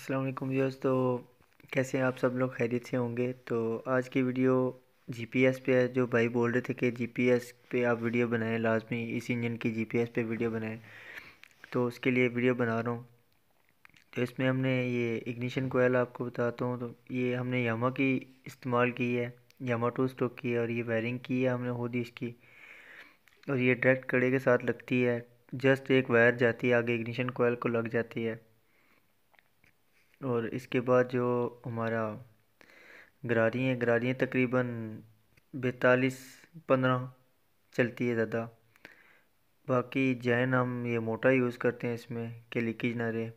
अस्सलाम वालेकुम व्यूअर्स तो कैसे हैं आप सब लोग खैरियत से होंगे तो आज की वीडियो जीपीएस पे है जो भाई बोल रहे थे कि जीपीएस पे आप वीडियो बनाएं लाजमी इस इंजन की जीपीएस पे वीडियो बनाएं तो उसके लिए वीडियो बना रहा हूँ तो इसमें हमने ये इग्निशन कोयल आपको बताता हूँ तो ये हमने यामा की इस्तेमाल की है यामा टू स्टोक की है और ये वायरिंग की है हमने खुद इसकी और ये डायरेक्ट कड़े के साथ लगती है जस्ट एक वायर जाती है आगे इग्निशन कोयल को लग जाती है और इसके बाद जो हमारा गरारी है गरारी तकरीबन बैतालीस पंद्रह चलती है ज़्यादा बाकी जैन हम ये मोटा यूज़ करते हैं इसमें कि लीकेज ना रहे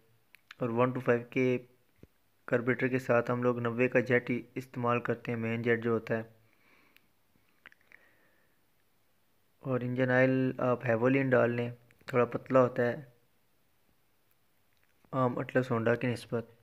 और वन टू फाइव के कार्बेटर के साथ हम लोग नब्बे का जेट इस्तेमाल करते हैं मेन जेट जो होता है और इंजन आयल आप हेवोलिन डाल लें थोड़ा पतला होता है आम अटलस होंडा की नस्बत